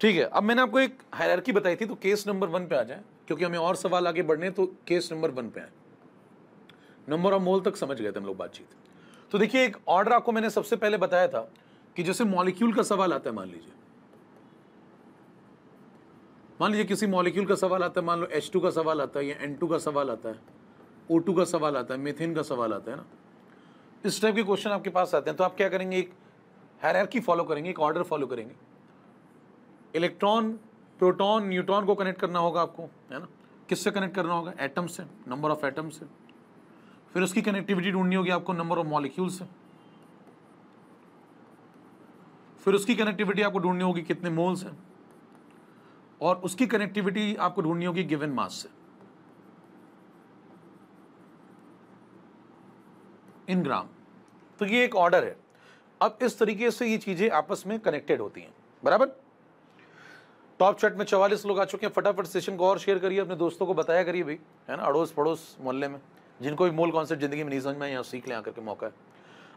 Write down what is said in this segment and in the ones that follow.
ठीक है अब मैंने आपको एक हायरकी बताई थी तो केस नंबर वन पे आ जाए क्योंकि हमें और सवाल आगे बढ़ने तो केस नंबर वन पे आए नंबर ऑफ मोल तक समझ गए थे हम लोग बातचीत तो देखिए एक ऑर्डर आपको मैंने सबसे पहले बताया था कि जैसे मॉलिक्यूल का सवाल आता है मान लीजिए मान लीजिए किसी मॉलिक्यूल का सवाल आता है मान लो H2 का सवाल आता है या N2 का सवाल आता है O2 का सवाल आता है मेथेन का सवाल आता है ना इस टाइप के क्वेश्चन आपके पास आते हैं तो आप क्या करेंगे एक हैरकी फॉलो करेंगे एक ऑर्डर फॉलो करेंगे इलेक्ट्रॉन प्रोटॉन न्यूट्रॉन को कनेक्ट करना होगा आपको है ना किससे कनेक्ट करना होगा एटम से नंबर ऑफ एटम से फिर उसकी कनेक्टिविटी ढूंढनी होगी आपको नंबर ऑफ मॉलिक्यूल से फिर उसकी कनेक्टिविटी आपको ढूंढनी होगी कितने मोल हैं और उसकी कनेक्टिविटी आपको ढूंढनी होगी गिवन मास से इन ग्राम तो ये एक ऑर्डर है अब इस तरीके से ये चीज़ें आपस में कनेक्टेड होती हैं बराबर टॉप चैट में चवालीस लोग आ चुके हैं फटाफट सेशन को और शेयर करिए अपने दोस्तों को बताया करिए भाई है ना अड़ोस पड़ोस मोहल्ले में जिनको भी मूल कॉन्सेप्ट जिंदगी में नहीं समझ में यहाँ सीख लें आकर के मौका है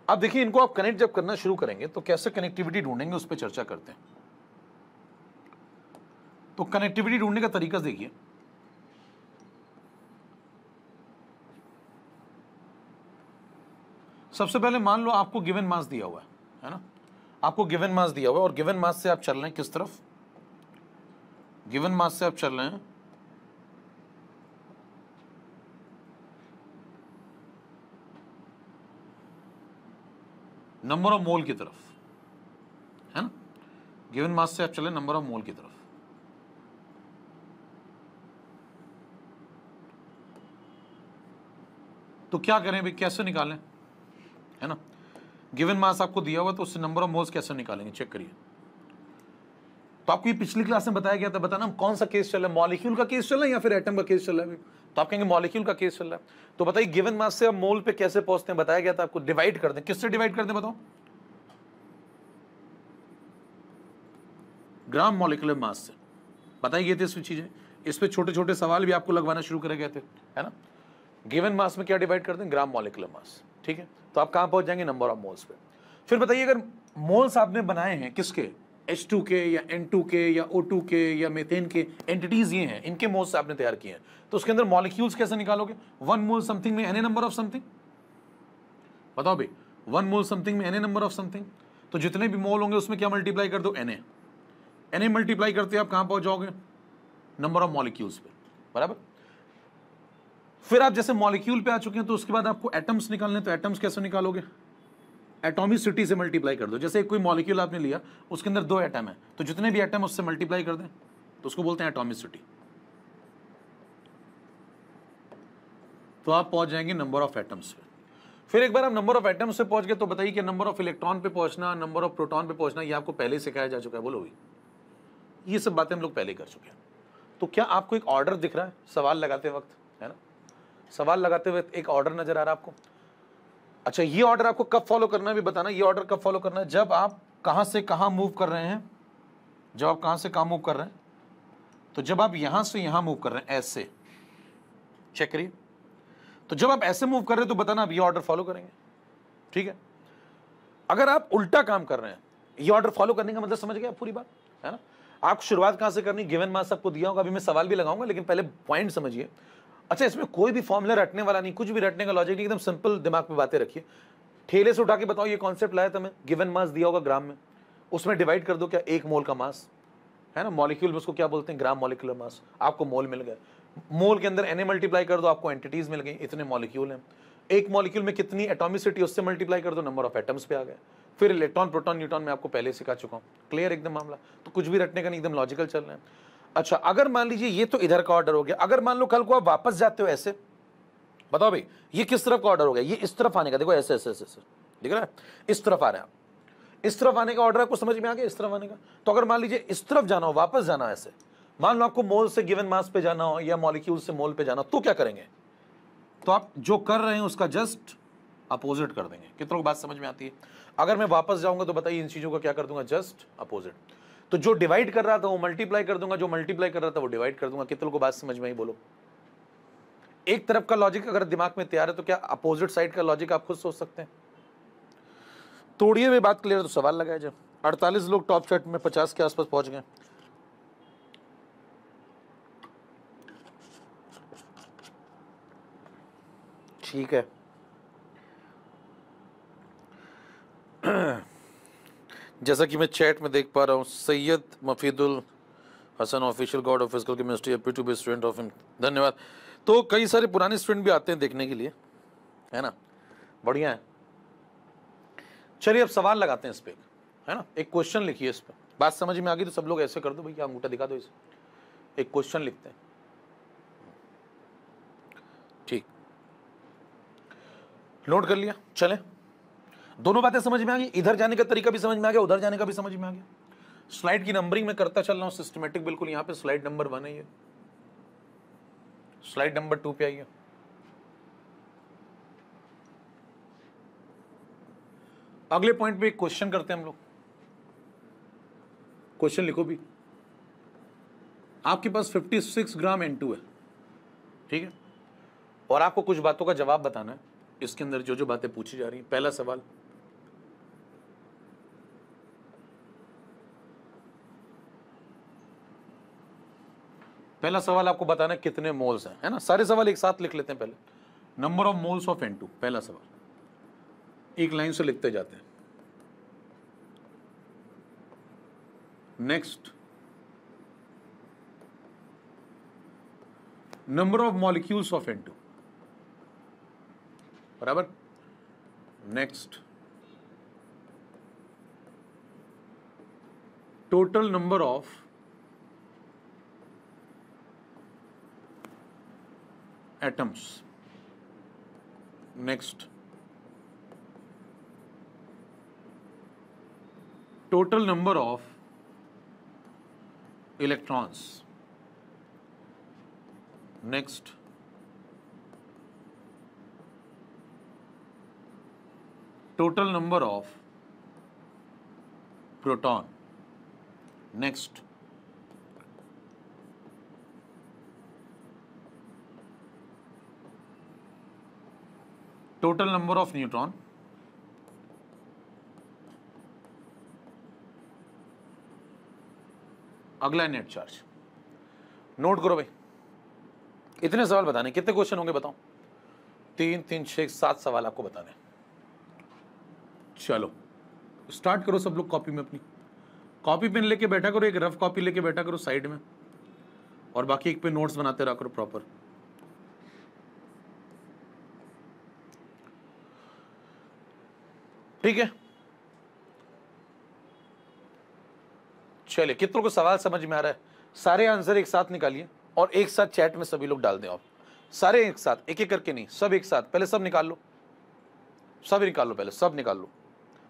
अब देखिए इनको आप कनेक्ट जब करना शुरू करेंगे तो कैसे कनेक्टिविटी ढूंढेंगे उस पर चर्चा करते हैं तो कनेक्टिविटी ढूंढने का तरीका देखिए सबसे पहले मान लो आपको गिवन मास दिया हुआ है है ना आपको गिवन मास दिया हुआ है और गिवन मास से आप चल रहे हैं किस तरफ गिवन मास से आप चल रहे हैं नंबर ऑफ मोल की तरफ है ना गिवन मास से आप चले नंबर ऑफ मोल की तरफ तो क्या करें भाई कैसे निकालें है ना गिवन मास आपको दिया हुआ तो उससे नंबर ऑफ मोल्स कैसे निकालेंगे चेक करिए तो आपको ये पिछली क्लास में बताया गया था बताना हम कौन सा केस चल रहा है मॉलिक्यूल का केस चल रहा है या फिर एटम का केस चल रहा है तो आप कहेंगे मॉलिक्यूल का केस चल रहा है तो बताइए गिवन मास से आप मोल पे कैसे पहुंचते हैं बताया गया था आपको डिवाइड कर दें किससे डिवाइड कर दें बताओ ग्राम मॉलिक्यूलर मास से बताई गई थी इसमें चीजें इस पर छोटे छोटे सवाल भी आपको लगवाना शुरू करे गए थे है ना गिवन मास में क्या डिवाइड कर दें ग्राम मॉलिक्यूलर मास ठीक है तो आप कहां पहुंच जाएंगे नंबर ऑफ मोल्स पे फिर बताइए अगर मोल्स आपने बनाए हैं किसके एच टू के या एन टू के या ओ टू के या मेथेन के एंटिटीज़ ये हैं इनके मोल्स आपने तैयार किए हैं तो उसके अंदर मॉलिक्यूल्स कैसे निकालोगे वन मोल समथिंग में एन नंबर ऑफ समथिंग बताओ भाई वन मोल समथिंग में एन नंबर ऑफ समथिंग तो जितने भी मोल होंगे उसमें क्या मल्टीप्लाई कर दो N A N A multiply करते आप कहां पहुंच जाओगे नंबर ऑफ मॉलिक्यूल्स पे बराबर फिर आप जैसे मॉलिक्यूल पे आ चुके हैं तो उसके बाद आपको एटम्स निकालने तो एटम्स कैसे निकालोगे एटोमिसिटी से मल्टीप्लाई कर दो जैसे कोई मॉलिक्यूल आपने लिया उसके अंदर दो एटम है तो जितने भी एटम उससे मल्टीप्लाई कर दें तो उसको बोलते हैं एटोमिसिटी तो आप पहुंच जाएंगे नंबर ऑफ एटम्स पे फिर एक बार आप नंबर ऑफ एटम्स पे पहुंच गए तो बताइए कि नंबर ऑफ इलेक्ट्रॉन पे पहुंचना नंबर ऑफ प्रोटॉन पे पहुंचना ये आपको पहले सिखाया जा चुका है बोलो भाई ये सब बातें हम लोग पहले कर चुके हैं तो क्या आपको एक ऑर्डर दिख रहा है सवाल लगाते वक्त है ना सवाल लगाते वक्त एक ऑर्डर नजर आ रहा है आपको अच्छा ये ऑर्डर आपको कब फॉलो करना है भी बताना ये ऑर्डर कब फॉलो करना है जब आप कहाँ से कहाँ मूव कर रहे हैं जब आप कहाँ से कहाँ मूव कर रहे हैं तो जब आप यहाँ से यहाँ मूव कर रहे हैं ऐसे चेक करिए तो जब आप ऐसे मूव कर रहे हैं तो बताना आप ये ऑर्डर फॉलो करेंगे ठीक है अगर आप उल्टा काम कर रहे हैं ये ऑर्डर फॉलो करने का मतलब समझ गया पूरी बात है ना आपको शुरुआत कहाँ से करनी गिवन मास आपको दिया होगा अभी मैं सवाल भी लगाऊंगा लेकिन पहले पॉइंट समझिए अच्छा इसमें कोई भी फॉर्मूला रटने वाला नहीं कुछ भी रटने का लॉजिक नहीं एकदम सिंपल दिमाग में बातें रखिए ठेले से उठा के बताओ ये कॉन्सेप्ट लाया था गिवन मास दिया होगा ग्राम में उसमें डिवाइड कर दो क्या एक मोल का मास है ना मॉलिक्यूल में उसको क्या बोलते हैं ग्राम मॉलिक्यूलर मास आपको मोल मिल गया मोल के अंदर एन मल्टीप्लाई कर दो आपको एंटिटीज मिल गई इतने मॉलिक्यूल हैं एक मॉलिक्यूल में कितनी एटॉमिसिटी उससे मल्टीप्लाई कर दो नंबर ऑफ एटम्स पे आ गए फिर इलेक्ट्रॉन प्रोटॉन न्यूट्रॉन में आपको पहले सिखा चुका हूँ क्लियर एकदम मामला तो कुछ भी रटने का नहीं एकदम लॉजिकल चल रहा है अच्छा अगर मान लीजिए ये तो इधर का ऑर्डर हो गया अगर मान लो कल को आप वापस जाते हो ऐसे बताओ भाई ये किस तरफ का ऑर्डर हो गया ये इस तरफ आने का देखो ऐसे ऐसे ऐसे ऐसे दिख रहा इस तरफ आ रहे हैं आप इस तरफ आने का ऑर्डर आपको समझ में आ गया इस तरफ आने का तो अगर मान लीजिए इस तरफ जाना हो वापस जाना ऐसे मान लो आपको मोल से गिवन मास पे जाना हो या मॉलिक्यूल से मोल पे जाना तो क्या करेंगे तो आप जो कर रहे हैं उसका जस्ट अपोजिट कर देंगे कितनों को बात समझ में आती है अगर मैं वापस जाऊंगा तो बताइए इन चीज़ों का क्या कर दूंगा जस्ट अपोजिट तो जो डिवाइड कर रहा था वो मल्टीप्लाई कर दूंगा जो मल्टीप्लाई कर रहा था वो डिवाइड कर दूंगा कितने को बात समझ में ही बोलो एक तरफ का लॉजिक अगर दिमाग में तैयार है तो क्या अपोजिट साइड का लॉजिक आप खुद सोच सकते हैं तोड़िए हुए बात क्लियर तो सवाल लगाया जाए अड़तालीस लोग टॉप शर्ट में पचास के आसपास पहुंच गए ठीक है जैसा कि मैं चैट में देख पा रहा हूँ Syed Mafidul Hasan official god of physical chemistry happy to be student of धन्यवाद तो कई सारे पुराने स्टूडेंट भी आते हैं देखने के लिए है ना बढ़िया है चलिए अब सवाल लगाते हैं इस पर है ना एक क्वेश्चन लिखिए इस पर बात समझ में आ गई तो सब लोग ऐसे कर दो भैया अंगूठा दिखा दो इसे एक क्वेश्चन लिखते हैं ठीक नोट कर लिया चलें दोनों बातें समझ में आ गई इधर जाने का तरीका भी समझ में आ गया उधर जाने का भी समझ में आ गया स्लाइड की नंबरिंग में करता चल रहा हूँ सिस्टमेटिक बिल्कुल यहाँ पे स्लाइड नंबर वन है ये स्लाइड नंबर टू पे आइए अगले पॉइंट पे एक क्वेश्चन करते हैं हम लोग क्वेश्चन लिखो भी आपके पास 56 ग्राम एन है ठीक है और आपको कुछ बातों का जवाब बताना है इसके अंदर जो जो बातें पूछी जा रही हैं पहला सवाल पहला सवाल आपको बताना कितने मोल्स हैं है ना सारे सवाल एक साथ लिख लेते हैं पहले number of moles of N पहला सवाल एक लाइन से लिखते जाते हैं next number of molecules of N बराबर next total number of atoms. Next. Total number of electrons. Next. Total number of proton. Next. Total number of neutron अगला net charge note करो भाई इतने सवाल बताने कितने क्वेश्चन होंगे बताओ तीन तीन छह सात सवाल आपको बताने चलो स्टार्ट करो सब लोग कॉपी में अपनी कॉपी पेन लेके बैठा करो एक रफ कॉपी लेके बैठा करो साइड में और बाकी एक पे नोट्स बनाते रहा करो प्रॉपर ठीक है चलिए कितनों को सवाल समझ में आ रहा है सारे आंसर एक साथ निकालिए और एक साथ चैट में सभी लोग डाल दें आप सारे एक साथ एक एक करके नहीं सब एक साथ पहले सब निकाल लो सब निकाल लो पहले सब निकाल लो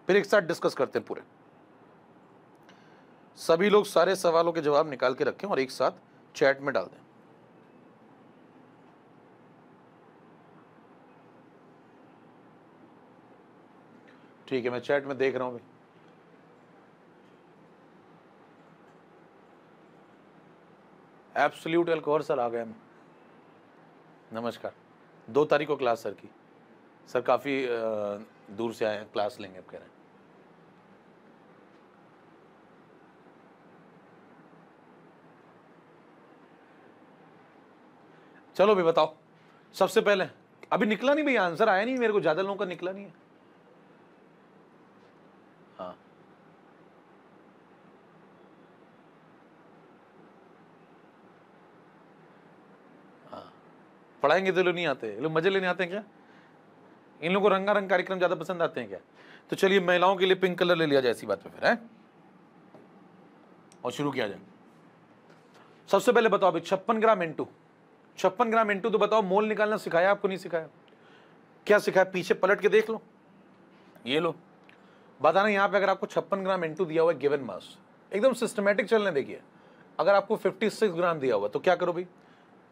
फिर एक साथ डिस्कस करते हैं पूरे सभी लोग सारे सवालों के जवाब निकाल के रखें और एक साथ चैट में डाल दें ठीक है मैं चैट में देख रहा हूँ भाई एब्सोल्यूट एल्कोहल सर आ गए हम नमस्कार दो तारीख को क्लास सर की सर काफ़ी दूर से आए हैं क्लास लेंगे आप कह रहे हैं चलो भी बताओ सबसे पहले अभी निकला नहीं भैया आंसर आया नहीं मेरे को ज़्यादा लोगों का निकला नहीं है पढ़ाएंगे तो लोग नहीं आते लोग मजे लेने आते हैं क्या इन लोगों को रंगारंग कार्यक्रम ज़्यादा पसंद आते हैं क्या तो चलिए महिलाओं के लिए पिंक कलर ले लिया जाए इसी बात पे फिर है और शुरू किया जाए सबसे पहले बताओ अभी छप्पन ग्राम इंटू छप्पन ग्राम इंटू तो बताओ मोल निकालना सिखाया आपको नहीं सिखाया क्या सिखाया पीछे पलट के देख लो ये लो बताना यहाँ पे अगर आपको छप्पन ग्राम इंटू दिया हुआ है गिवन मास एकदम सिस्टमेटिक चलने देखिए अगर आपको 56 ग्राम दिया हुआ तो क्या करो भाई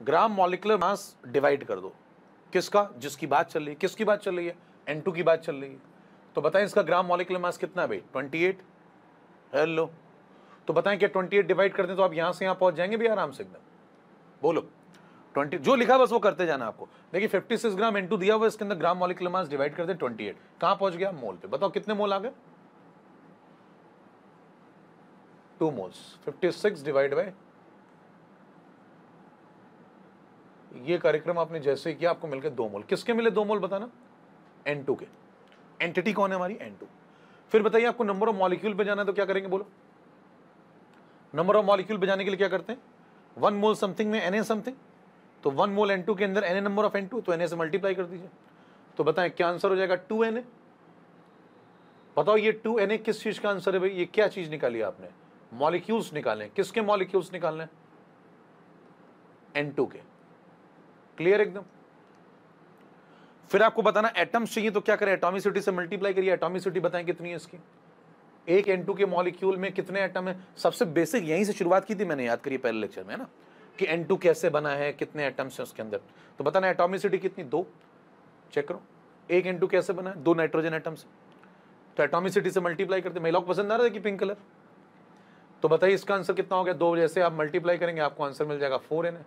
ग्राम मॉलिकुलर मास डिवाइड कर दो किसका जिसकी बात चल रही है किसकी बात चल रही है एन टू की बात चल रही है तो बताएं इसका ग्राम मॉलिकुलर मास कितना है भाई ट्वेंटी एट हेलो तो बताएं क्या ट्वेंटी एट डिवाइड कर दें तो आप यहाँ से यहाँ पहुँच जाएंगे भी आराम से एकदम बोलो ट्वेंटी जो लिखा बस वो करते जाना आपको देखिए फिफ्टी सिक्स ग्राम एन दिया हुआ इसके अंदर ग्राम मॉलिकुलर मास डिवाइड कर दें ट्वेंटी एट कहाँ पहुँच गया मोल पे बताओ कितने मोल आ गए two moles fifty six divide by ये कार्यक्रम आपने जैसे किया आपको मिलकर दो मोल किसके मिले दो मोल बताना एन टू के एंटिटी कौन है हमारी एन टू फिर बताइए आपको नंबर ऑफ मॉलिक्यूल पे जाना है तो क्या करेंगे बोलो नंबर ऑफ मॉलिक्यूल पे जाने के लिए क्या करते हैं वन मोल समथिंग में एन ए समथिंग तो वन मोल एन टू के अंदर N A number of N two तो एन ए से मल्टीप्लाई कर दीजिए तो बताएं क्या आंसर हो जाएगा टू एन ए बताओ ये टू एन ए किस चीज़ का आंसर है भाई ये क्या चीज़ निकाली आपने मॉलिक्यूल्स निकाले किसके मॉलिक्यूल्स निकालने एन टू के क्लियर एकदम फिर आपको बताना एटम्स चाहिए तो क्या करें एटोमिसिटी से मल्टीप्लाई करिए एटोमिसिटी बताएं कितनी है इसकी एक एन के मॉलिक्यूल में कितने एटम है सबसे बेसिक यहीं से शुरुआत की थी मैंने याद करिए पहले लेक्चर में है ना कि एन कैसे बना है कितने एटम्स हैं उसके अंदर तो बताना एटोमिसिटी कितनी दो चेक करो एक एन कैसे बना है दो नाइट्रोजन एटम्स तो एटोमिसिटी से मल्टीप्लाई करते मेलॉक पसंद आ रहा था कि पिंक कलर तो बताइए इसका आंसर कितना हो गया दो जैसे आप मल्टीप्लाई करेंगे आपको आंसर मिल जाएगा फोर एन है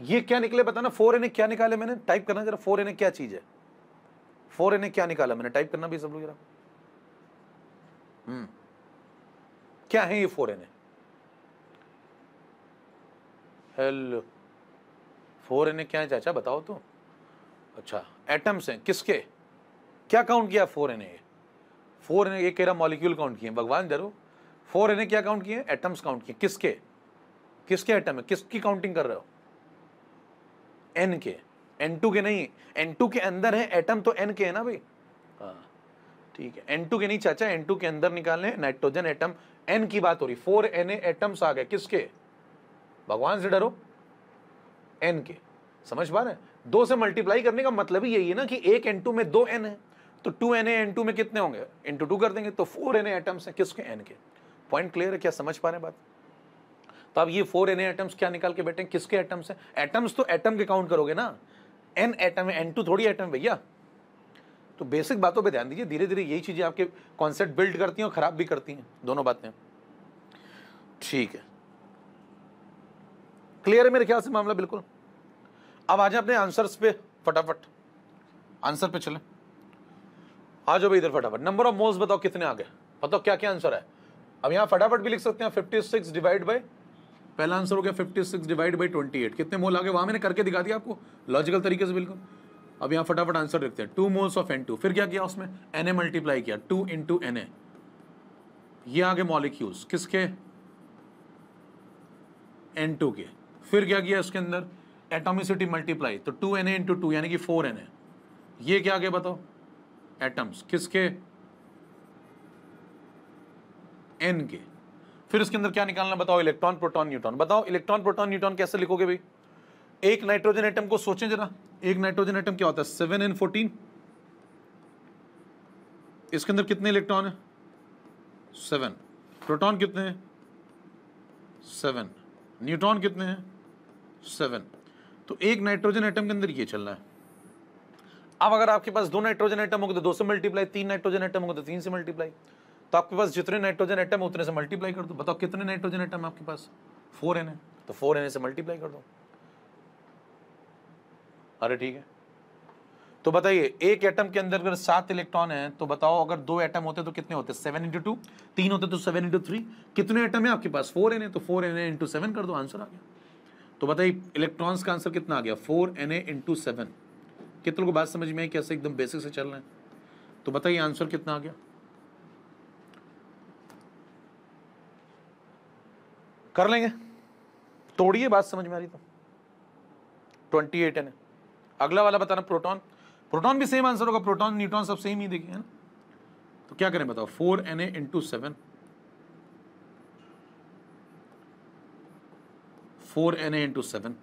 ये क्या निकले बताना फोर एन क्या निकाले मैंने टाइप करना जरा फोर एन क्या चीज है फोर एन क्या निकाला मैंने टाइप करना भी सब लोग जरा हम्म। क्या है ये four N hello four N क्या है चाचा बताओ तो अच्छा एटम्स हैं किसके क्या काउंट किया four N A four N A कह रहा मॉलिक्यूल काउंट किए भगवान जरूर फोर एन क्या काउंट किए एटम्स काउंट किए किसके किसके एटम है किसकी काउंटिंग कर रहे हो एन के एन टू के नहीं एन टू के अंदर है एटम तो एन के है ना भाई हाँ। ठीक है एन टू के नहीं चाचा एन टू के अंदर निकालने नाइट्रोजन एटम एन की बात हो रही फोर एन एटम्स आ गए किसके भगवान से डरो एन के समझ पा रहे हैं दो से मल्टीप्लाई करने का मतलब ही यही है ना कि एक एन टू में दो एन है तो टू एन एन टू में कितने होंगे इंटू टू कर देंगे तो फोर एन एटम्स हैं किसके एन के पॉइंट क्लियर है क्या समझ पा रहे हैं बात तो अब ये फोर एन एटम्स क्या निकाल के बैठे किसके एटम्स हैं एटम्स तो एटम के काउंट करोगे ना एन एटम है एन टू थोड़ी एटम भैया तो बेसिक बातों पे ध्यान दीजिए धीरे धीरे यही चीज़ें आपके कॉन्सेप्ट बिल्ड करती हैं और ख़राब भी करती हैं दोनों बातें ठीक है क्लियर है मेरे ख्याल से मामला बिल्कुल अब आ जाए अपने आंसर्स पे फटाफट आंसर पे चले आ जाओ भाई इधर फटाफट नंबर ऑफ मोल्स बताओ कितने आ गए बताओ क्या क्या आंसर है अब यहाँ फटाफट भी लिख सकते हैं फिफ्टी सिक्स डिवाइड बाई पहला आंसर हो गया fifty six divide by twenty eight कितने मोल आ गए वहाँ मैंने करके दिखा दिया आपको लॉजिकल तरीके से बिल्कुल अब यहाँ फटाफट आंसर देखते हैं two moles of N two फिर क्या किया उसमें एन ए मल्टीप्लाई किया टू इंटू एन ए ये आगे मॉलिक्यूल्स किसके एन टू के फिर क्या किया इसके अंदर एटोमिसिटी मल्टीप्लाई तो two N A into two यानी कि फोर एन ए ये क्या आगे बताओ एटम्स किसके एन के फिर उसके अंदर क्या निकालना बताओ इलेक्ट्रॉन प्रोटॉन न्यूट्रॉन बताओ इलेक्ट्रॉन प्रोटॉन न्यूट्रॉन कैसे लिखोगे भाई एक नाइट्रोजन एटम को सोचें जरा एक नाइट्रोजन एटम क्या होता है सेवन एन फोर्टीन इसके अंदर कितने इलेक्ट्रॉन है सेवन प्रोटॉन कितने हैं सेवन न्यूट्रॉन कितने हैं सेवन तो एक नाइट्रोजन एटम के अंदर ये चलना है अब अगर आपके पास दो नाइट्रोजन एटम होगा तो दो से मल्टीप्लाई तीन नाइट्रोजन एटम होगा तो तीन से मल्टीप्लाई तो आपके पास जितने नाइट्रोजन एटम उतने से मल्टीप्लाई कर दो बताओ कितने नाइट्रोजन एटम आपके पास फोर एन है तो फोर एन से मल्टीप्लाई कर दो अरे ठीक है तो बताइए एक एटम के अंदर अगर सात इलेक्ट्रॉन है तो बताओ अगर दो एटम होते तो कितने होते सेवन इंटू टू तीन होते तो सेवन इंटू थ्री कितने एटम है आपके पास फोर एन ए तो four N A into seven कर दो आंसर आ गया तो बताइए इलेक्ट्रॉन्स का आंसर कितना आ गया four N A into seven कितने को बात समझ में आई कैसे एकदम बेसिक से चल रहे हैं तो बताइए आंसर कितना आ गया कर लेंगे तोड़िए बात समझ में आ रही तो ट्वेंटी एट एन अगला वाला बताना प्रोटॉन प्रोटॉन भी सेम आंसर होगा प्रोटॉन न्यूट्रॉन सब सेम ही देखिए है ना तो क्या करें बताओ four N A into seven four N A into seven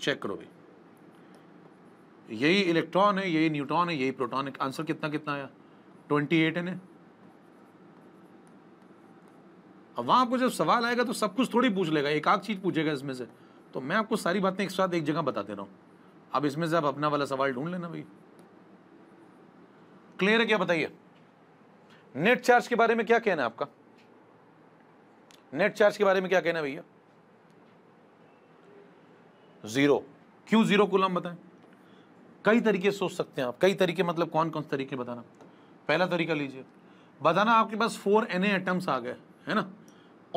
check करो भाई यही इलेक्ट्रॉन है यही न्यूट्रॉन है यही प्रोटॉन है आंसर कितना कितना आया ट्वेंटी एट एन ए अब वहाँ आपको जब सवाल आएगा तो सब कुछ थोड़ी पूछ लेगा एक आध चीज़ पूछेगा इसमें से तो मैं आपको सारी बातें एक साथ एक जगह बता दे रहा हूँ अब इसमें से आप अपना वाला सवाल ढूंढ लेना भाई क्लियर है क्या बताइए नेट चार्ज के बारे में क्या कहना है आपका नेट चार्ज के बारे में क्या कहना है भैया जीरो क्यों जीरो कुलम बताएं कई तरीके सोच सकते हैं आप कई तरीके मतलब कौन कौन से तरीके बताना पहला तरीका लीजिए बताना आपके पास फोर एन एटम्स आ गए है ना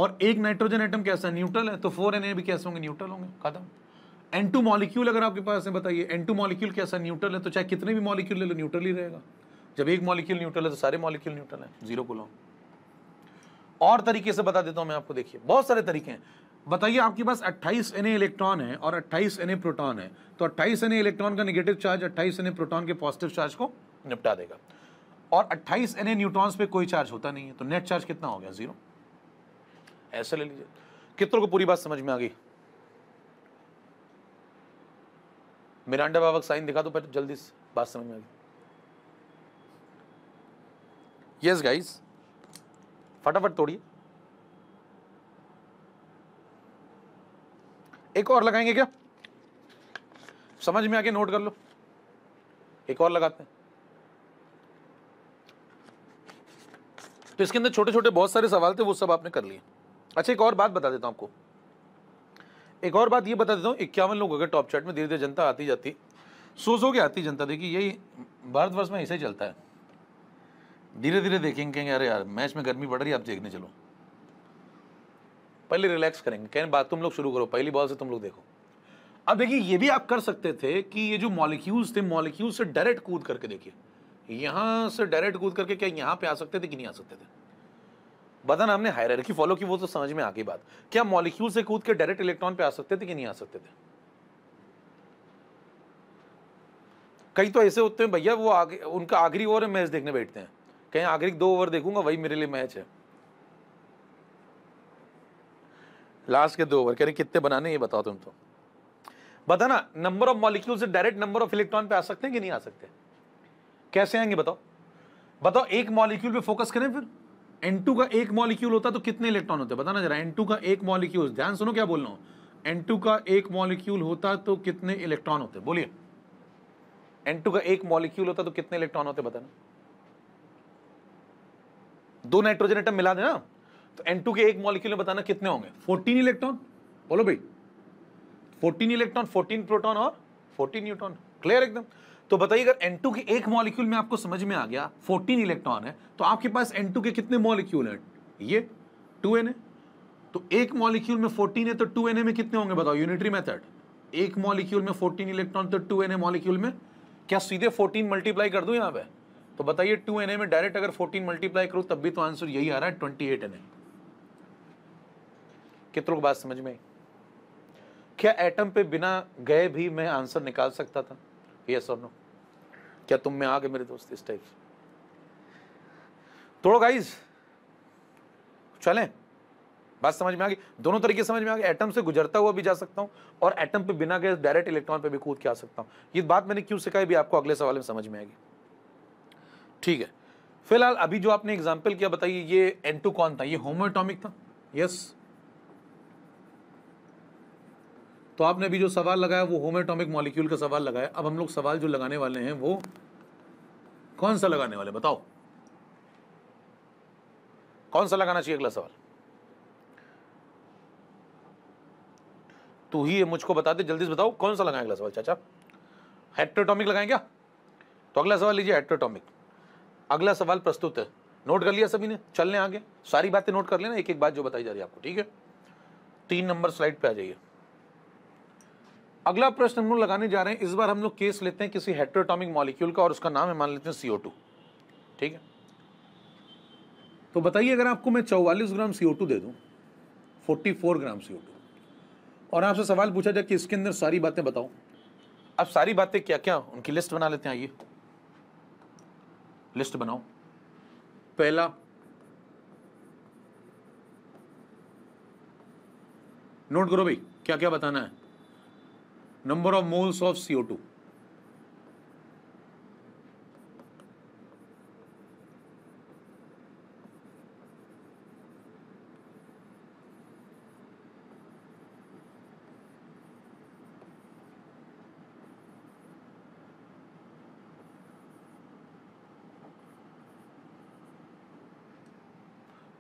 और एक नाइट्रोजन एटम कैसा है न्यूट्रल है तो फोर एन ए भी कैसे होंगे न्यूट्रल होंगे खत्म एन टू मॉलिक्यूल अगर आपके पास है बताइए एन टू मॉलिक्यूल कैसा न्यूट्रल है तो चाहे कितने भी मॉलिक्यूल ले लो न्यूट्रल ही रहेगा जब एक मॉलिक्यूल न्यूट्रल है तो सारे मॉलिक्यूल न्यूट्रल है जीरो को और तरीके से बता देता हूँ मैं आपको देखिए बहुत सारे तरीके हैं बताइए आपके पास अट्ठाईस एन इलेक्ट्रॉन है और अट्ठाईस एन प्रोटॉन है तो अट्ठाईस एन इलेक्ट्रॉन का नेगेटिव चार्ज अट्ठाईस एन प्रोटॉन के पॉजिटिव चार्ज को निपटा देगा और अट्ठाईस एन न्यूट्रॉन्स पे कोई चार्ज होता नहीं है तो नेट चार्ज कितना हो गया जीरो ऐसे ले लीजिए कितनों को पूरी बात समझ में आ गई मिरांडा बाबा साइन दिखा दो पहले जल्दी से बात समझ में आ गई यस गाइस फटाफट तोड़िए एक और लगाएंगे क्या समझ में आके नोट कर लो एक और लगाते हैं तो इसके अंदर छोटे छोटे बहुत सारे सवाल थे वो सब आपने कर लिए अच्छा एक और बात बता देता हूँ आपको एक और बात ये बता देता हूँ इक्यावन लोग अगर टॉप चार्ट में धीरे धीरे जनता आती जाती सो सो के आती जनता देखिए यही भारतवर्ष में ऐसे ही चलता है धीरे धीरे देखेंगे कहेंगे अरे यार मैच में गर्मी बढ़ रही है आप देखने चलो पहले रिलैक्स करेंगे कहें बात तुम लोग शुरू करो पहली बॉल से तुम लोग देखो अब देखिए ये भी आप कर सकते थे कि ये जो मॉलिक्यूल्स थे मॉलिक्यूल से डायरेक्ट कूद करके देखिए यहाँ से डायरेक्ट कूद करके क्या यहाँ पे आ सकते थे कि नहीं आ सकते थे बदन हमने हायरकी फॉलो की वो तो समझ में आ गई बात क्या मॉलिक्यूल से कूद के डायरेक्ट इलेक्ट्रॉन पे आ सकते थे कि नहीं आ सकते थे कई तो ऐसे होते हैं भैया वो आगे उनका आखिरी ओवर मैच देखने बैठते हैं कहीं आखिरी दो ओवर देखूंगा वही मेरे लिए मैच है लास्ट के दो ओवर कह रहे कितने बनाने ये बताओ तुम तो बताना नंबर ऑफ मॉलिक्यूल से डायरेक्ट नंबर ऑफ इलेक्ट्रॉन पे आ सकते हैं कि नहीं आ सकते कैसे आएंगे बताओ बताओ एक मॉलिक्यूल पे फोकस करें फिर एन टू का एक मॉलिक्यूल होता तो कितने इलेक्ट्रॉन होते बताना जरा एन टू का एक मॉलिक्यूल ध्यान सुनो क्या बोल रहा हूँ N2 का एक मॉलिक्यूल होता तो कितने इलेक्ट्रॉन होते बोलिए एन टू का एक मॉलिक्यूल होता तो कितने इलेक्ट्रॉन होते बताना दो नाइट्रोजन आइटम मिला देना तो एन टू के एक मॉलिक्यूल में बताना कितने होंगे फोर्टीन इलेक्ट्रॉन बोलो भाई फोर्टीन इलेक्ट्रॉन फोर्टीन प्रोटॉन और फोर्टीन न्यूट्रॉन क्लियर एकदम तो बताइए अगर N2 के एक मॉलिक्यूल में आपको समझ में आ गया 14 इलेक्ट्रॉन है तो आपके पास N2 के कितने मॉलिक्यूल हैं ये 2Na है। तो एक मॉलिक्यूल में 14 है तो 2Na में कितने होंगे बताओ यूनिटरी मेथड एक मॉलिक्यूल में 14 इलेक्ट्रॉन तो 2Na मॉलिक्यूल में क्या सीधे 14 मल्टीप्लाई कर दूं यहाँ पे तो बताइए 2Na में डायरेक्ट अगर 14 मल्टीप्लाई करूँ तब भी तो आंसर यही आ रहा है 28Na कितनों को बात समझ में क्या एटम पे बिना गए भी मैं आंसर निकाल सकता था यस और नो क्या तुम में आ गए मेरे दोस्त इस टाइप तोड़ो गाइज चलें बात समझ में आ गई दोनों तरीके समझ में आ गए एटम से गुजरता हुआ भी जा सकता हूं और एटम पे बिना गए डायरेक्ट इलेक्ट्रॉन पे भी कूद के आ सकता हूँ ये बात मैंने क्यों सिखाई भी आपको अगले सवाल में समझ में आएगी ठीक है फिलहाल अभी जो आपने एग्जाम्पल किया बताइए ये एन टू कौन था ये होमोटॉमिक था यस तो आपने अभी जो सवाल लगाया वो होमेटोमिक मॉलिक्यूल का सवाल लगाया अब हम लोग सवाल जो लगाने वाले हैं वो कौन सा लगाने वाले बताओ कौन सा लगाना चाहिए अगला सवाल तू ही मुझको बता दे जल्दी से बताओ कौन सा लगाएं अगला सवाल चाचा हेट्रोटॉमिक लगाएं क्या तो अगला सवाल लीजिए हेट्रोटॉमिक अगला सवाल प्रस्तुत है नोट कर लिया सभी ने चलने आगे सारी बातें नोट कर लेना एक एक बात जो बताई जा रही है आपको ठीक है तीन नंबर स्लाइड पे आ जाइए अगला प्रश्न हम लोग लगाने जा रहे हैं इस बार हम लोग केस लेते हैं किसी हेट्रोटॉमिक मॉलिक्यूल का और उसका नाम है मान लेते हैं सीओ टू ठीक है तो बताइए अगर आपको मैं चौवालीस ग्राम सीओ टू दे दूँ forty four gram CO two और आपसे सवाल पूछा जाए कि इसके अंदर सारी बातें बताओ अब सारी बातें क्या क्या उनकी लिस्ट बना लेते हैं आइए लिस्ट बनाओ पहला नोट करो भाई क्या क्या बताना है number of moles of CO2.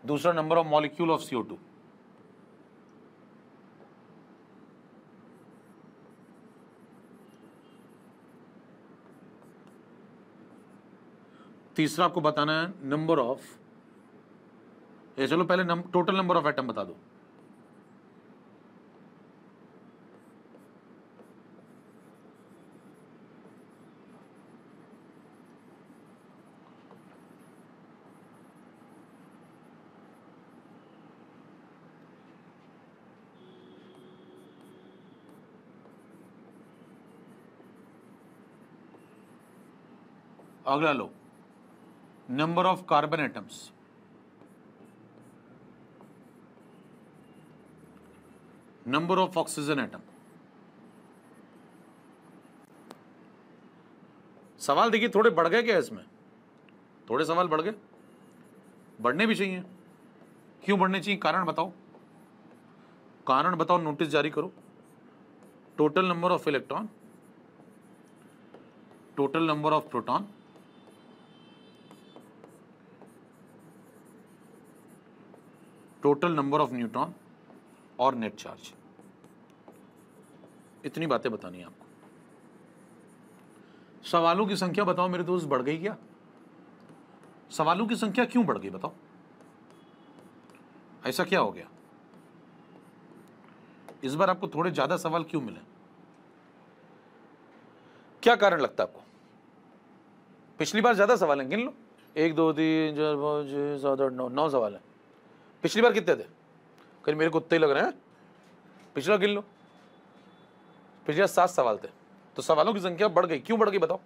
दूसरा number of molecule of CO two तीसरा आपको बताना है नंबर ऑफ ये चलो पहले नम, टोटल नंबर ऑफ एटम बता दो अगला लो number of carbon atoms. Number of oxygen atom. सवाल देखिए थोड़े बढ़ गए क्या इसमें थोड़े सवाल बढ़ गए बढ़ने भी चाहिए क्यों बढ़ने चाहिए कारण बताओ कारण बताओ नोटिस जारी करो total number of electron total number of proton total number of neutron और नेट चार्ज इतनी बातें बतानी है आपको सवालों की संख्या बताओ मेरे दोस्त बढ़ गई क्या सवालों की संख्या क्यों बढ़ गई बताओ ऐसा क्या हो गया इस बार आपको थोड़े ज्यादा सवाल क्यों मिले क्या कारण लगता है आपको पिछली बार ज्यादा सवाल हैं गिन लो एक दो तीन चार पाँच छः सात आठ नौ नौ सवाल है पिछली बार कितने थे कहीं मेरे कुत्ते ही लग रहे हैं पिछला गिन लो पिछले सात सवाल थे तो सवालों की संख्या बढ़ गई क्यों बढ़ गई बताओ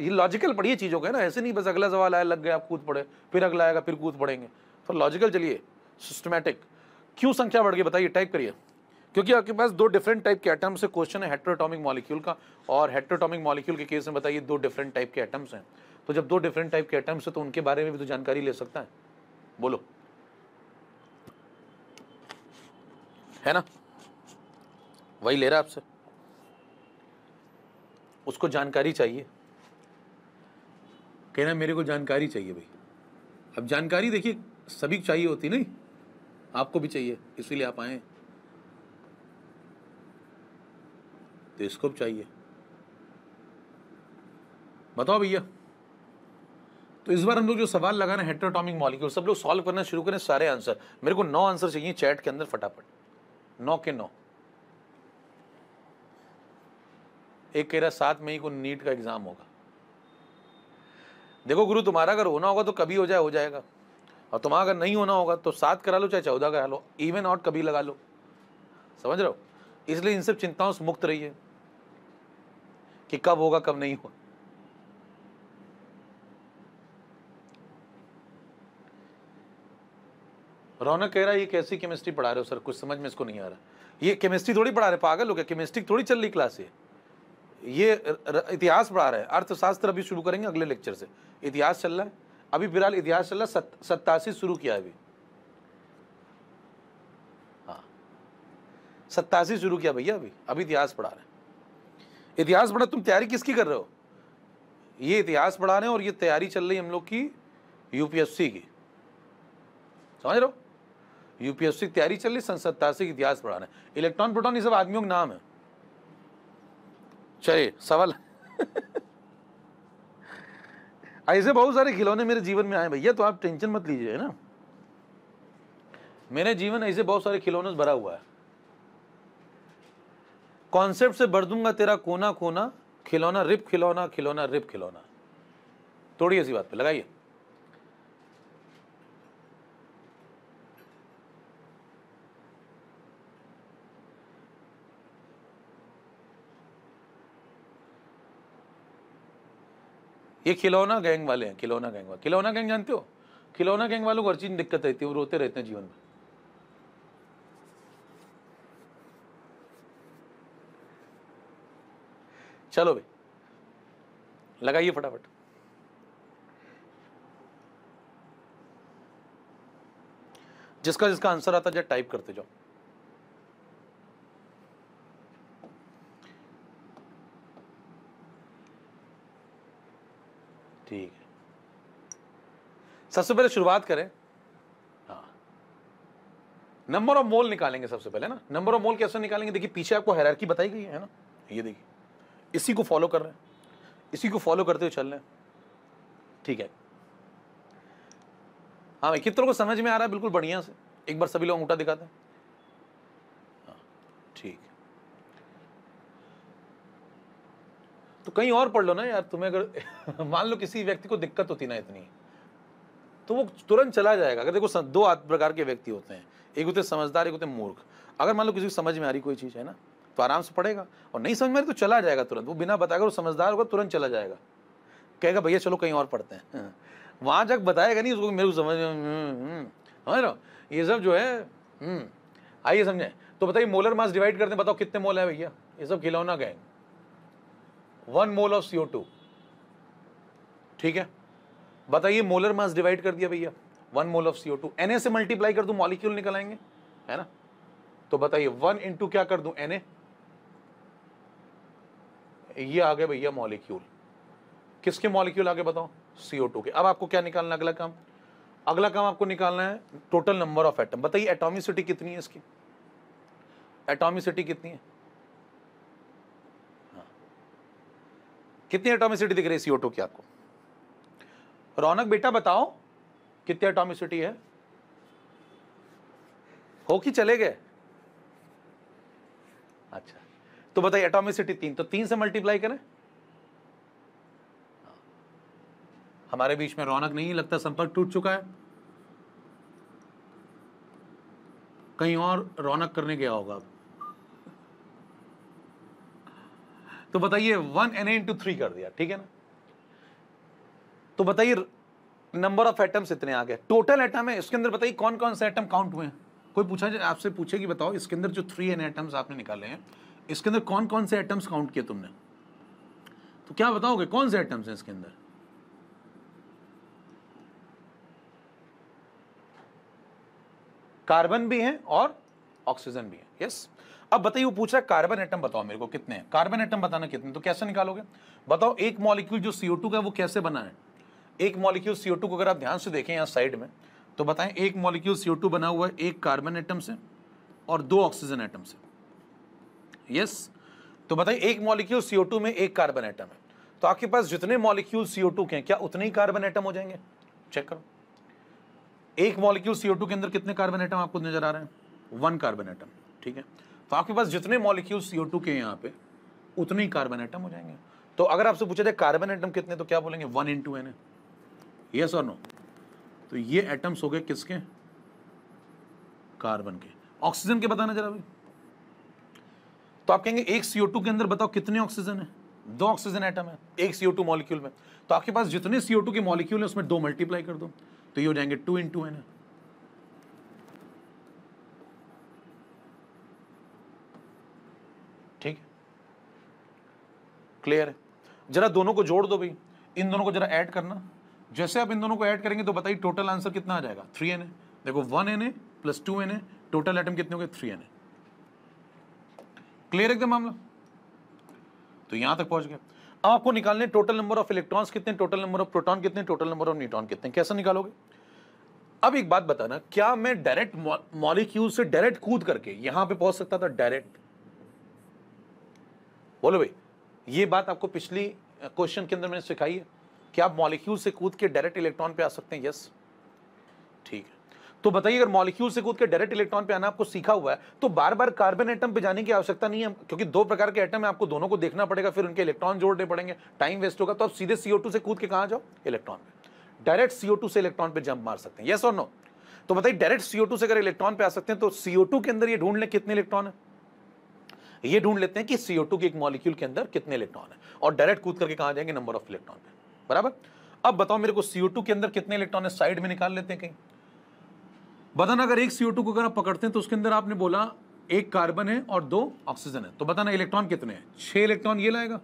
ये लॉजिकल पढ़िए चीज़ों के ना ऐसे नहीं बस अगला सवाल आया लग गया आप कूद पड़े फिर अगला आएगा फिर कूद पड़ेंगे तो लॉजिकल चलिए सिस्टमेटिक क्यों संख्या बढ़ गई बताइए टाइप करिए क्योंकि आपके पास दो डिफरेंट टाइप के एटम्स से क्वेश्चन है हेट्रोटॉमिक मॉलिक्यूल का और हेट्रोटॉमिक मॉलिक्यूल के केस में बताइए दो डिफरेंट टाइप के एटम्स हैं तो जब दो डिफरेंट टाइप के एटम्स हैं तो उनके बारे में भी तो जानकारी ले सकता है बोलो है ना वही ले रहा आपसे उसको जानकारी चाहिए कहना मेरे को जानकारी चाहिए भाई अब जानकारी देखिए सभी को चाहिए होती नहीं आपको भी चाहिए इसीलिए आप आए तो इसको भी चाहिए बताओ भैया तो इस बार हम लोग जो सवाल लगाना हेट्रोटॉमिक मॉलिक्यूल सब लोग सॉल्व करना शुरू करें सारे आंसर मेरे को नौ आंसर चाहिए चैट के अंदर फटाफट नौ के नौ एक कह रहा सात मई को नीट का एग्ज़ाम होगा देखो गुरु तुम्हारा अगर होना होगा तो कभी हो जाए हो जाएगा और तुम्हारा अगर नहीं होना होगा तो सात करा लो चाहे चौदह करा लो इवन आउट कभी लगा लो समझ रहे हो इसलिए इन सब चिंताओं से मुक्त रहिए कि कब होगा कब नहीं होगा रौनक कह रहा है ये कैसी केमिस्ट्री पढ़ा रहे हो सर कुछ समझ में इसको नहीं आ रहा ये केमिस्ट्री थोड़ी पढ़ा रहे पागल हो गया केमिस्ट्री थोड़ी चल रही क्लास ये ये इतिहास पढ़ा रहे हैं अर्थशास्त्र अभी शुरू करेंगे अगले लेक्चर से इतिहास चल रहा है अभी फिलहाल इतिहास चल रहा है सत्तासी शुरू किया अभी हाँ सत्तासी शुरू किया भैया अभी अभी इतिहास पढ़ा रहे हैं इतिहास पढ़ा तुम तैयारी किसकी कर रहे हो ये इतिहास पढ़ा रहे हैं और ये तैयारी चल रही है हम लोग की यूपीएससी की समझ रहे हो यूपीएससी की तैयारी चल रही संसद से इतिहास पढ़ाना इलेक्ट्रॉन प्रोटॉन ये सब आदमियों के नाम है चलिए सवाल ऐसे बहुत सारे खिलौने मेरे जीवन में आए भैया तो आप टेंशन मत लीजिए है ना मेरे जीवन ऐसे बहुत सारे खिलौने से भरा हुआ है कॉन्सेप्ट से भर दूंगा तेरा कोना कोना खिलौना रिप खिलौना खिलौना रिप खिलौना थोड़ी ऐसी बात पे लगाइए ये खिलौना गैंग वाले हैं खिलौना गैंग वाले खिलौना गैंग जानते हो खिलौना गैंग वालों को हर चीज दिक्कत रहती है वो रोते रहते हैं जीवन में चलो भाई लगाइए फटाफट जिसका जिसका आंसर आता जब टाइप करते जाओ ठीक है सबसे पहले शुरुआत करें हाँ नंबर ऑफ मोल निकालेंगे सबसे पहले ना नंबर ऑफ मोल कैसे निकालेंगे देखिए पीछे आपको हैरारकी बताई गई है ना ये देखिए इसी को फॉलो कर रहे हैं इसी को फॉलो करते हुए चल रहे हैं ठीक है हाँ भाई कितनों को समझ में आ रहा है बिल्कुल बढ़िया से एक बार सभी लोग अंगूठा दिखाते हैं हाँ, ठीक तो कहीं और पढ़ लो ना यार तुम्हें अगर मान लो किसी व्यक्ति को दिक्कत होती ना इतनी तो वो तुरंत चला जाएगा अगर देखो दो प्रकार के व्यक्ति होते हैं एक होते समझदार एक होते मूर्ख अगर मान लो किसी को समझ में आ रही कोई चीज़ है ना तो आराम से पढ़ेगा और नहीं समझ में आ रही तो चला जाएगा तुरंत वो बिना बताए अगर वो समझदार होगा तुरंत चला जाएगा कहेगा भैया चलो कहीं और पढ़ते हैं वहाँ जब बताएगा नहीं उसको मेरे को समझ में हम्म, हम्म, हम्म, समझ रहा ये सब जो है आइए समझें तो बताइए मोलर मास डिवाइड करते हैं बताओ कितने मोल है भैया ये सब खिलौना gang one mole of CO two ठीक है बताइए मोलर मास डिवाइड कर दिया भैया one mole of CO two N से मल्टीप्लाई कर दू मॉलिक्यूल निकल आएंगे है ना तो बताइए वन इंटू क्या कर दू एन ये आ गए भैया मॉलिक्यूल किसके मॉलिक्यूल आगे बताओ सीओ टू के अब आपको क्या निकालना है अगला काम अगला काम आपको निकालना है टोटल नंबर ऑफ एटम बताइए एटॉमिसिटी कितनी है इसकी एटॉमिसिटी कितनी है कितनी एटोमिसिटी दिख रही है सीओ की आपको रौनक बेटा बताओ कितनी एटोमिसिटी है हो कि चले गए अच्छा तो बताइए एटोमिसिटी तीन तो तीन से मल्टीप्लाई करें हमारे बीच में रौनक नहीं लगता संपर्क टूट चुका है कहीं और रौनक करने गया होगा तो बताइए one N A into three कर दिया ठीक है ना तो बताइए नंबर ऑफ एटम्स इतने आ गए टोटल एटम है इसके अंदर बताइए कौन कौन से एटम काउंट हुए कोई पूछा जाए आपसे पूछे कि बताओ इसके अंदर जो थ्री एन एटम्स आपने निकाले हैं इसके अंदर कौन कौन से एटम्स काउंट किए तुमने तो क्या बताओगे कौन से एटम्स हैं इसके अंदर कार्बन भी है और ऑक्सीजन भी है यस yes? अब बताइए वो पूछ रहा है कार्बन एटम बताओ मेरे को कितने हैं कार्बन एटम बताना कितने तो कैसे निकालोगे बताओ एक मॉलिक्यूल जो सीओ टू का वो कैसे बना है एक मॉलिक्यूल सीओ को अगर आप ध्यान से देखें यहाँ साइड में तो बताएं एक मॉलिक्यूल सीओ बना हुआ है एक कार्बन एटम से और दो ऑक्सीजन एटम से यस तो बताइए एक मॉलिक्यूल सीओ में एक कार्बन एटम है तो आपके पास जितने मॉलिक्यूल सीओ के हैं क्या उतने ही कार्बन एटम हो जाएंगे चेक करो एक मॉलिक्यूल सीओ के अंदर कितने कार्बन एटम आपको नजर आ रहे हैं वन कार्बन एटम ठीक है तो आपके पास जितने मॉलिक्यूल CO2 के यहाँ पे उतने ही कार्बन एटम हो जाएंगे तो अगर आपसे पूछा जाए कार्बन एटम कितने तो क्या बोलेंगे वन इन टू एन है यस और नो तो ये एटम्स हो गए किसके कार्बन के ऑक्सीजन के बताना जरा तो आप कहेंगे एक CO2 के अंदर बताओ कितने ऑक्सीजन है दो ऑक्सीजन एटम है एक CO2 मॉलिक्यूल में तो आपके पास जितने CO2 के मॉलिक्यूल है उसमें दो मल्टीप्लाई कर दो तो ये हो जाएंगे टू इन टू एन है क्लियर है जरा दोनों को जोड़ दो भाई इन दोनों को जरा ऐड करना जैसे आप इन दोनों को ऐड करेंगे तो बताइए टोटल आंसर कितना आ जाएगा थ्री एन ए देखो one N A plus two N A total item कितने हो गए थ्री एन ए क्लियर एकदम मामला तो यहां तक पहुंच गया अब आपको निकालने टोटल नंबर ऑफ इलेक्ट्रॉन्स कितने टोटल नंबर ऑफ प्रोटॉन कितने टोटल नंबर ऑफ न्यूट्रॉन कितने कैसे निकालोगे अब एक बात बताना क्या मैं डायरेक्ट मॉलिक्यूल से डायरेक्ट कूद करके यहां पे पहुंच सकता था डायरेक्ट बोलो भाई ये बात आपको पिछली क्वेश्चन के अंदर मैंने सिखाई है कि आप मॉलिक्यूल से कूद के डायरेक्ट इलेक्ट्रॉन पे आ सकते हैं यस ठीक है तो बताइए अगर मॉलिक्यूल से कूद के डायरेक्ट इलेक्ट्रॉन पे आना आपको सीखा हुआ है तो बार बार कार्बन एटम पे जाने की आवश्यकता नहीं है क्योंकि दो प्रकार के एटम है आपको दोनों को देखना पड़ेगा फिर उनके इलेक्ट्रॉन जोड़ने पड़ेंगे टाइम वेस्ट होगा तो आप सीधे सीओ से कूद के कहा जाओ इलेक्ट्रॉन पे डायरेक्ट सीओ से इलेक्ट्रॉन पे जंप मार सकते हैं यस और नो तो बताइए डायरेक्ट सीओ से अगर इलेक्ट्रॉन पे आ सकते हैं तो सीओ के अंदर ये ढूंढ लें कितने इलेक्ट्रॉन है ये ढूंढ लेते हैं कि सीओ टू के एक मॉलिक्यूल के अंदर कितने इलेक्ट्रॉन है और डायरेक्ट कूद करके कहा जाएंगे नंबर ऑफ इलेक्ट्रॉन पे बराबर अब बताओ मेरे को सीओ टू के अंदर कितने इलेक्ट्रॉन है साइड में निकाल लेते हैं कहीं बताना अगर एक सीओ टू को अगर आप पकड़ते हैं तो उसके अंदर आपने बोला एक कार्बन है और दो ऑक्सीजन है तो बताना इलेक्ट्रॉन कितने हैं छः इलेक्ट्रॉन ये लाएगा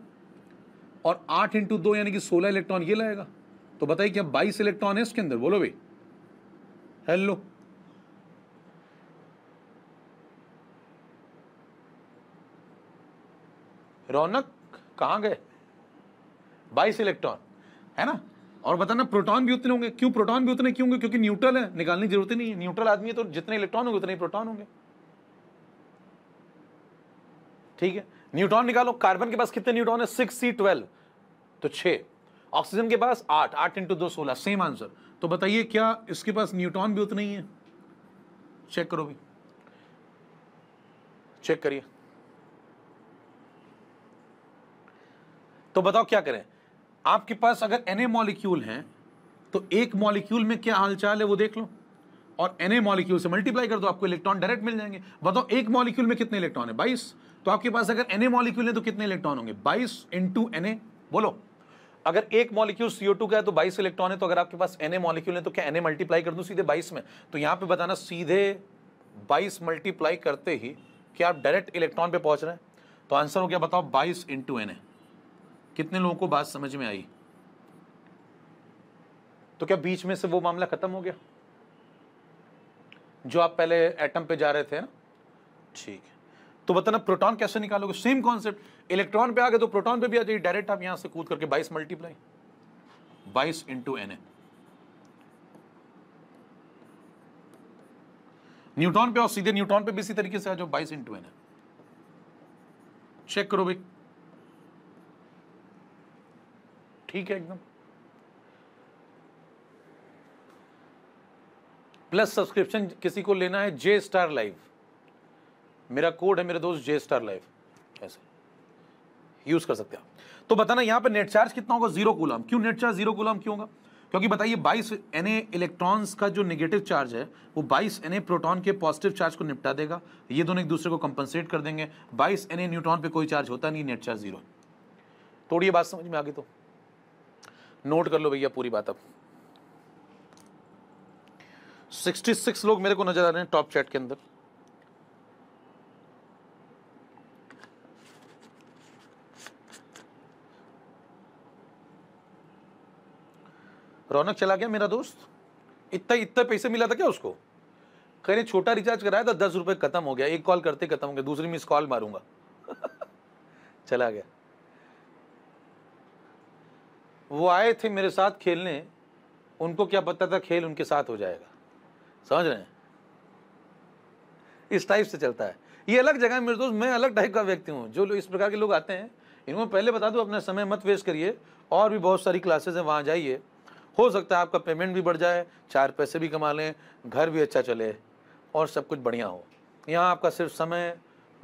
और आठ इंटू दो यानी कि सोलह इलेक्ट्रॉन ये लाएगा तो बताइए क्या बाईस इलेक्ट्रॉन है उसके अंदर बोलो भाई हेलो रौनक कहाँ गए बाईस इलेक्ट्रॉन है ना और बताना प्रोटॉन भी उतने होंगे क्यों प्रोटॉन भी उतने क्यों होंगे क्योंकि न्यूट्रल है निकालने की जरूरत नहीं है न्यूट्रल आदमी है तो जितने इलेक्ट्रॉन होंगे उतने ही प्रोटॉन होंगे ठीक है न्यूट्रॉन निकालो कार्बन के पास कितने न्यूट्रॉन है सिक्स सी ट्वेल्व तो छः ऑक्सीजन के पास आठ आठ इंटू दो सोलह सेम आंसर तो बताइए क्या इसके पास न्यूट्रॉन भी उतने ही है चेक करो भी चेक करिए तो बताओ क्या करें आपके पास अगर एन मॉलिक्यूल हैं तो एक मॉलिक्यूल में क्या हालचाल है वो देख लो और एन मॉलिक्यूल से मल्टीप्लाई कर दो आपको इलेक्ट्रॉन डायरेक्ट मिल जाएंगे बताओ एक मॉलिक्यूल में कितने इलेक्ट्रॉन है बाईस तो आपके पास अगर एन मॉलिक्यूल है तो कितने इलेक्ट्रॉन होंगे बाईस इंटू बोलो अगर एक मॉलिक्यूल सीओ टू का है तो 22 इलेक्ट्रॉन है तो अगर आपके पास एन मॉलिक्यूल है तो क्या एन मल्टीप्लाई कर दूं सीधे 22 में तो यहाँ पे बताना सीधे 22 मल्टीप्लाई करते ही क्या आप डायरेक्ट इलेक्ट्रॉन पे पहुंच रहे हैं तो आंसर हो गया बताओ 22 इंटू एन ए कितने लोगों को बात समझ में आई तो क्या बीच में से वो मामला खत्म हो गया जो आप पहले एटम पे जा रहे थे ना ठीक है तो बताना प्रोटॉन कैसे निकालोगे सेम कॉन्सेप्ट इलेक्ट्रॉन पे आ गए तो प्रोटॉन पे भी आ जाइए डायरेक्ट आप यहां से कूद करके 22 मल्टीप्लाई 22 इंटू एन न्यूट्रॉन पे और सीधे न्यूट्रॉन पे भी इसी तरीके से आ जाओ 22 इंटू एन चेक करो भाई ठीक है एकदम प्लस सब्सक्रिप्शन किसी को लेना है जे स्टार लाइव मेरा कोड है मेरे दोस्त जे स्टार लाइव ऐसे यूज कर सकते हैं तो बताना यहां पे नेट चार्ज कितना होगा जीरो कूलाम क्यों नेट चार्ज जीरो कूलाम क्यों होगा क्योंकि बताइए 22 एन इलेक्ट्रॉन्स का जो नेगेटिव चार्ज है वो 22 एन प्रोटॉन के पॉजिटिव चार्ज को निपटा देगा ये दोनों एक दूसरे को कंपनसेट कर देंगे 22 एन न्यूट्रॉन पे कोई चार्ज होता नहीं नेट चार्ज जीरो थोड़ी बात समझ में आगे तो नोट कर लो भैया पूरी बात अब 66 लोग मेरे को नजर आ रहे हैं टॉप चैट के अंदर रौनक चला गया मेरा दोस्त इतना इतना पैसे मिला था क्या उसको कह रहे छोटा रिचार्ज कराया था दस रुपये खत्म हो गया एक कॉल करते खत्म हो गया दूसरी मिस कॉल मारूंगा चला गया वो आए थे मेरे साथ खेलने उनको क्या पता था खेल उनके साथ हो जाएगा समझ रहे हैं इस टाइप से चलता है ये अलग जगह है मेरे दोस्त मैं अलग टाइप का व्यक्ति हूँ जो इस प्रकार के लोग आते हैं इनको पहले बता दूँ अपना समय मत वेस्ट करिए और भी बहुत सारी क्लासेज हैं वहाँ जाइए हो सकता है आपका पेमेंट भी बढ़ जाए चार पैसे भी कमा लें घर भी अच्छा चले और सब कुछ बढ़िया हो यहाँ आपका सिर्फ समय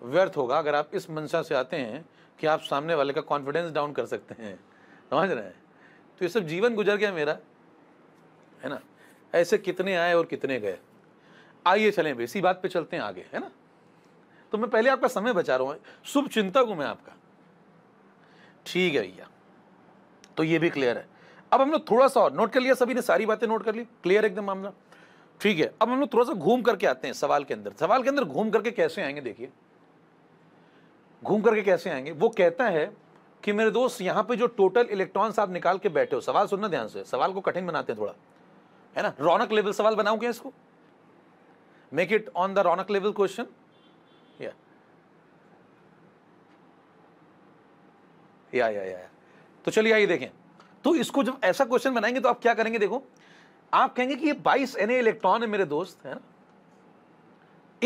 व्यर्थ होगा अगर आप इस मंशा से आते हैं कि आप सामने वाले का कॉन्फिडेंस डाउन कर सकते हैं समझ रहे हैं तो ये सब जीवन गुजर गया मेरा है ना ऐसे कितने आए और कितने गए आइए चलें भाई इसी बात पे चलते हैं आगे है ना तो मैं पहले आपका समय बचा रहा हूँ शुभ चिंतक हूँ मैं आपका ठीक है भैया तो ये भी क्लियर है अब हम लोग थोड़ा सा और नोट कर लिया सभी ने सारी बातें नोट कर ली क्लियर एकदम मामला ठीक है अब हम लोग थोड़ा सा घूम करके आते हैं सवाल के अंदर सवाल के अंदर घूम करके कैसे आएंगे देखिए घूम करके कैसे आएंगे वो कहता है कि मेरे दोस्त यहाँ पे जो टोटल इलेक्ट्रॉन्स आप निकाल के बैठे हो सवाल सुनना ध्यान से सवाल को कठिन बनाते हैं थोड़ा है ना रौनक लेवल सवाल बनाऊ क्या इसको make it on the Raunak level question या या या या तो चलिए आइए देखें तो इसको जब ऐसा क्वेश्चन बनाएंगे तो आप क्या करेंगे देखो आप कहेंगे कि ये 22 एन इलेक्ट्रॉन है मेरे दोस्त है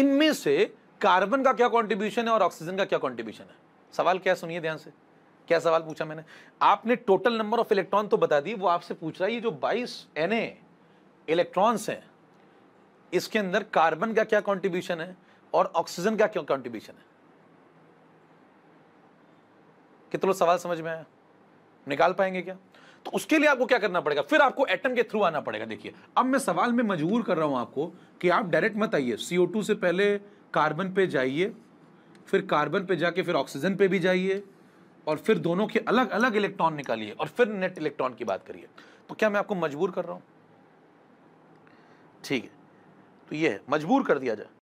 इनमें से कार्बन का क्या कंट्रीब्यूशन है और ऑक्सीजन का क्या कंट्रीब्यूशन है सवाल क्या सुनिए ध्यान से क्या सवाल पूछा मैंने आपने टोटल नंबर ऑफ इलेक्ट्रॉन तो बता दी वो आपसे पूछ रहा है ये जो 22 एन इलेक्ट्रॉन्स हैं इसके अंदर कार्बन का क्या कॉन्ट्रीब्यूशन है और ऑक्सीजन का क्या कॉन्ट्रीब्यूशन है कितने सवाल समझ में आया निकाल पाएंगे क्या तो उसके लिए आपको क्या करना पड़ेगा फिर आपको एटम के थ्रू आना पड़ेगा देखिए अब मैं सवाल में मजबूर कर रहा हूं आपको कि आप डायरेक्ट मत आइए सीओ से पहले कार्बन पे जाइए फिर कार्बन पे जाके फिर ऑक्सीजन पे भी जाइए और फिर दोनों के अलग अलग इलेक्ट्रॉन निकालिए और फिर नेट इलेक्ट्रॉन की बात करिए तो क्या मैं आपको मजबूर कर रहा हूं ठीक है तो ये है मजबूर कर दिया जाए